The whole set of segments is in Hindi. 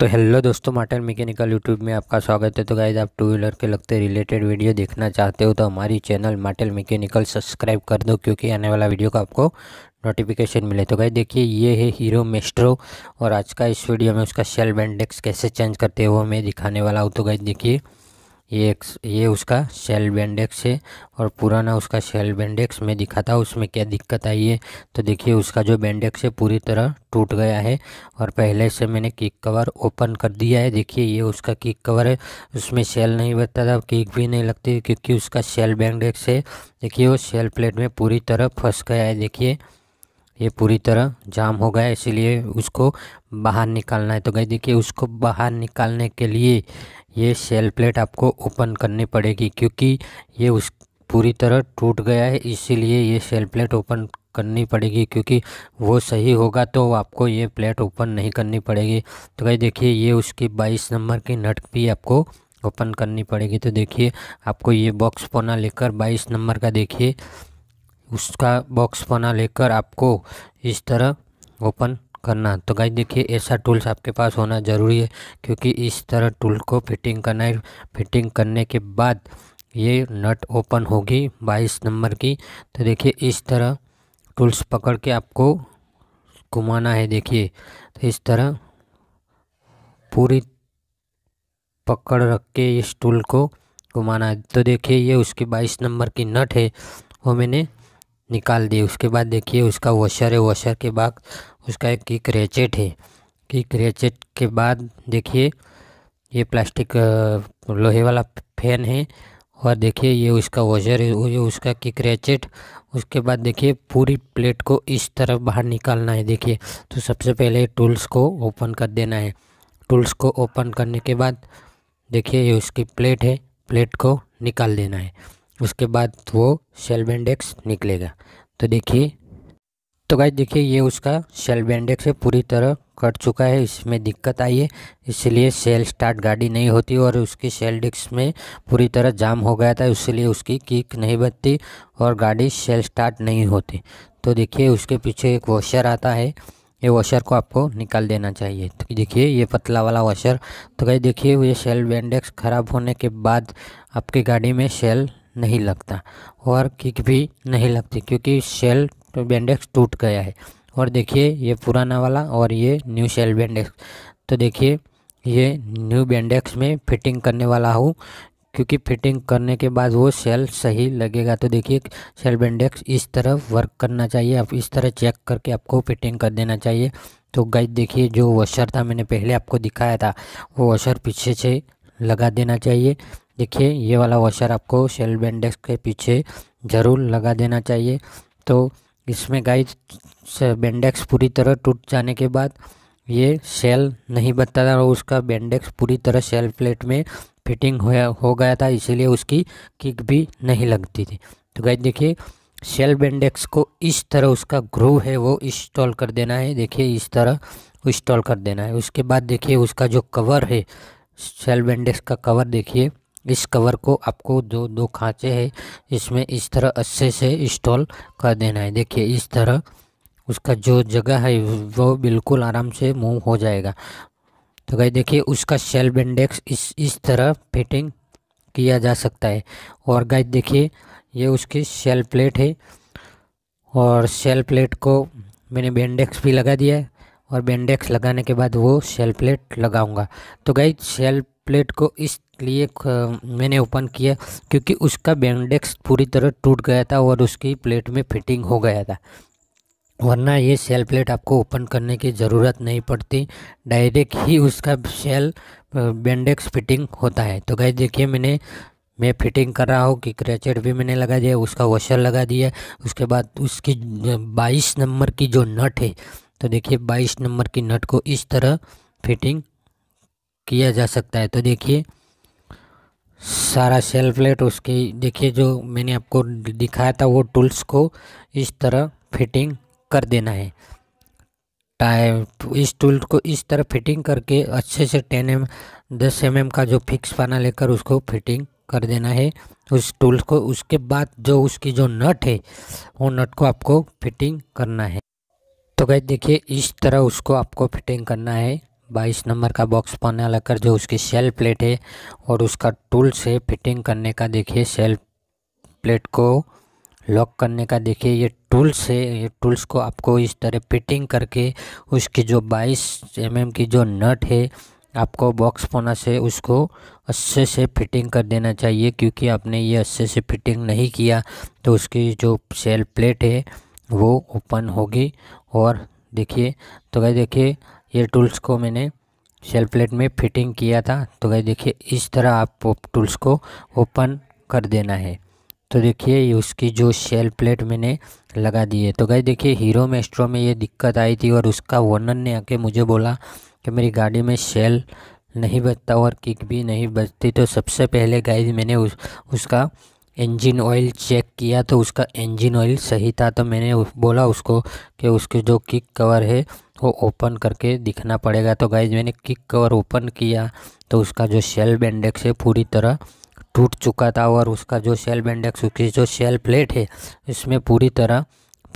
तो हेलो दोस्तों मार्टन मैकेनिकल यूट्यूब में आपका स्वागत है तो गाइज आप टू व्हीलर के लगते रिलेटेड वीडियो देखना चाहते हो तो हमारी चैनल मार्टन मैकेनिकल सब्सक्राइब कर दो क्योंकि आने वाला वीडियो का आपको नोटिफिकेशन मिले तो गाइज देखिए ये है हीरो मेस्ट्रो और आज का इस वीडियो में उसका शेल बैंडेक्स कैसे चेंज करते हैं वो मैं दिखाने वाला हूँ तो गाइज देखिए ये एक ये उसका सेल बेंडेक्स है और पुराना उसका सेल बेंडेक्स में दिखा था उसमें क्या दिक्कत आई है तो देखिए उसका जो बेंडेक्स है पूरी तरह टूट गया है और पहले से मैंने किक कवर ओपन कर दिया है देखिए ये उसका किक कवर है उसमें सेल नहीं बचता था किक भी नहीं लगती क्योंकि उसका सेल बेंडेक्स है देखिए वो सेल प्लेट में पूरी तरह फंस गया है देखिए ये पूरी तरह जाम हो गया इसीलिए उसको बाहर निकालना है तो गई देखिए उसको बाहर निकालने के लिए ये सेल प्लेट आपको ओपन करनी पड़ेगी क्योंकि ये उस पूरी तरह टूट गया है इसीलिए ये सेल प्लेट ओपन करनी पड़ेगी क्योंकि वो सही होगा तो आपको ये प्लेट ओपन नहीं करनी पड़ेगी तो भाई देखिए ये उसकी 22 नंबर की नट भी आपको ओपन करनी पड़ेगी तो देखिए आपको ये बॉक्स पौना लेकर 22 नंबर का देखिए उसका बॉक्स पौना लेकर आपको इस तरह ओपन करना तो गाइज देखिए ऐसा टूल्स आपके पास होना ज़रूरी है क्योंकि इस तरह टूल को फिटिंग करना है फिटिंग करने के बाद ये नट ओपन होगी 22 नंबर की तो देखिए इस तरह टूल्स पकड़ के आपको घुमाना है देखिए तो इस तरह पूरी पकड़ रख के इस टूल को घुमाना है तो देखिए ये उसकी 22 नंबर की नट है वो मैंने निकाल दिए उसके बाद देखिए उसका वॉशर है वॉशर के बाद उसका एक किक रेचेट है किक रेचेट के बाद देखिए ये प्लास्टिक लोहे वाला फैन है और देखिए ये उसका वॉशर है ये उसका किक रेचेट उसके बाद देखिए पूरी प्लेट को इस तरफ बाहर निकालना है देखिए तो सबसे पहले टूल्स को ओपन कर देना है टूल्स को ओपन करने के बाद देखिए ये उसकी प्लेट है प्लेट को निकाल देना है उसके बाद वो शेल बैंडेक्स निकलेगा तो देखिए तो गाइज देखिए ये उसका शेल बैंडेक्स है पूरी तरह कट चुका है इसमें दिक्कत आई है इसलिए सेल स्टार्ट गाड़ी नहीं होती और उसकी सेल डिक्स में पूरी तरह जाम हो गया था इसलिए उसकी किक नहीं बचती और गाड़ी सेल स्टार्ट नहीं होती तो देखिए उसके पीछे एक वॉशर आता है ये वॉशर को आपको निकाल देना चाहिए तो देखिए ये पतला वाला वॉशर तो कहीं देखिए ये सेल बेंडेक्स ख़राब होने के बाद आपकी गाड़ी में सेल नहीं लगता और किक भी नहीं लगती क्योंकि शेल तो बैंडेक्स टूट गया है और देखिए ये पुराना वाला और ये न्यू शेल बैंडेक्स तो देखिए ये न्यू बैंडेक्स में फिटिंग करने वाला हूँ क्योंकि फिटिंग करने के बाद वो सेल सही लगेगा तो देखिए सेल बैंडेक्स इस तरह वर्क करना चाहिए आप इस तरह चेक करके आपको फिटिंग कर देना चाहिए तो गाइज देखिए जो वॉशर था मैंने पहले आपको दिखाया था वो वॉशर पीछे से लगा देना चाहिए देखिए ये वाला वॉशर आपको शेल बेंडेक्स के पीछे ज़रूर लगा देना चाहिए तो इसमें गाइज बैंडेक्स पूरी तरह टूट जाने के बाद ये शेल नहीं था और उसका बैंडेक्स पूरी तरह सेल प्लेट में फिटिंग हो हो गया था इसीलिए उसकी किक भी नहीं लगती थी तो गाइज देखिए सेल बैंडेक्स को इस तरह उसका ग्रू है वो इंस्टॉल कर देना है देखिए इस तरह इंस्टॉल कर देना है उसके बाद देखिए उसका जो कवर है सेल बैंडेक्स का कवर देखिए इस कवर को आपको जो दो खाँचे हैं इसमें इस तरह अच्छे से इंस्टॉल कर देना है देखिए इस तरह उसका जो जगह है वो बिल्कुल आराम से मूव हो जाएगा तो गई देखिए उसका शेल इंडेक्स इस इस तरह फिटिंग किया जा सकता है और गाय देखिए ये उसकी शेल प्लेट है और शेल प्लेट को मैंने बेंडेक्स भी लगा दिया है और बेंडेक्स लगाने के बाद वो शेल प्लेट लगाऊंगा तो गाइज शेल प्लेट को इसलिए मैंने ओपन किया क्योंकि उसका बैंडेक्स पूरी तरह टूट गया था और उसकी प्लेट में फिटिंग हो गया था वरना ये सेल प्लेट आपको ओपन करने की ज़रूरत नहीं पड़ती डायरेक्ट ही उसका सेल बैंडेक्स फिटिंग होता है तो गए देखिए मैंने मैं फिटिंग कर रहा हूँ कि क्रेचेट भी मैंने लगा दिया उसका वॉशर लगा दिया उसके बाद उसकी 22 नंबर की जो नट है तो देखिए 22 नंबर की नट को इस तरह फिटिंग किया जा सकता है तो देखिए सारा सेल प्लेट उसकी देखिए जो मैंने आपको दिखाया था वो टूल्स को इस तरह फिटिंग कर देना है टाइम इस टूल को इस तरह फिटिंग करके अच्छे से टेन एम दस एम एम का जो फिक्स पाना लेकर उसको फिटिंग कर देना है उस टूल को उसके बाद जो उसकी जो नट है वो नट को आपको फिटिंग करना है तो गैस देखिए इस तरह उसको आपको फिटिंग करना है बाईस नंबर का बॉक्स पाना लगकर जो उसकी सेल प्लेट है और उसका टूल से फिटिंग करने का देखिए सेल प्लेट को लॉक करने का देखिए ये टूल्स है ये टूल्स को आपको इस तरह फिटिंग करके उसकी जो 22 एम की जो नट है आपको बॉक्स पोना से उसको अच्छे से फिटिंग कर देना चाहिए क्योंकि आपने ये अच्छे से फिटिंग नहीं किया तो उसकी जो सेल प्लेट है वो ओपन होगी और देखिए तो भाई देखिए ये टूल्स को मैंने सेल प्लेट में फिटिंग किया था तो गई देखिए इस तरह आप टूल्स को ओपन कर देना है तो देखिए उसकी जो शेल प्लेट मैंने लगा दी है तो गई देखिए हीरो मेस्ट्रो में ये दिक्कत आई थी और उसका वर्णन ने आके मुझे बोला कि मेरी गाड़ी में शेल नहीं बचता और किक भी नहीं बचती तो सबसे पहले गाइज मैंने उस उसका इंजन ऑयल चेक किया तो उसका इंजन ऑयल सही था तो मैंने बोला उसको कि उसके जो किक कवर है वो ओपन करके दिखना पड़ेगा तो गाइज मैंने किक कवर ओपन किया तो उसका जो शेल बैंडेक्स है पूरी तरह टूट चुका था और उसका जो शेल बैंडेक्स उसकी जो शेल प्लेट है इसमें पूरी तरह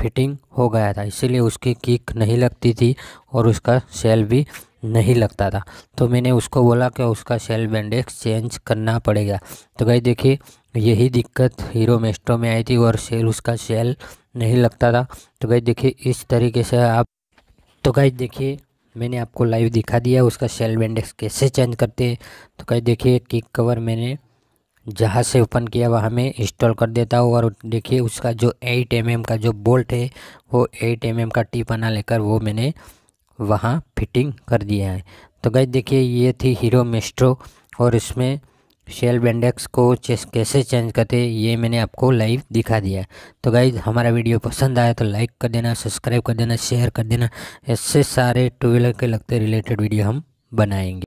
फिटिंग हो गया था इसीलिए उसकी किक नहीं लगती थी और उसका शेल भी नहीं लगता था तो मैंने उसको बोला कि उसका सेल बैंडेक्स चेंज करना पड़ेगा तो गई देखिए यही दिक्कत हीरो मेस्ट्रो में आई थी और सेल उसका सेल नहीं लगता था तो गई देखिए इस तरीके से आप तो गई देखिए मैंने आपको लाइव दिखा दिया उसका सेल बैंडेक्स कैसे चेंज करते हैं तो कहीं देखिए किक कवर मैंने जहाँ से ओपन किया वहाँ में इंस्टॉल कर देता हूँ और देखिए उसका जो एट एम का जो बोल्ट है वो एट एम mm का टीपना लेकर वो मैंने वहाँ फिटिंग कर दिया है तो गई देखिए ये थी हीरो मेस्ट्रो और इसमें शेल बेंडेक्स को चेस कैसे चेंज करते ये मैंने आपको लाइव दिखा दिया तो गाइज हमारा वीडियो पसंद आया तो लाइक कर देना सब्सक्राइब कर देना शेयर कर देना ऐसे सारे टू व्हीलर के लगते रिलेटेड वीडियो हम बनाएंगे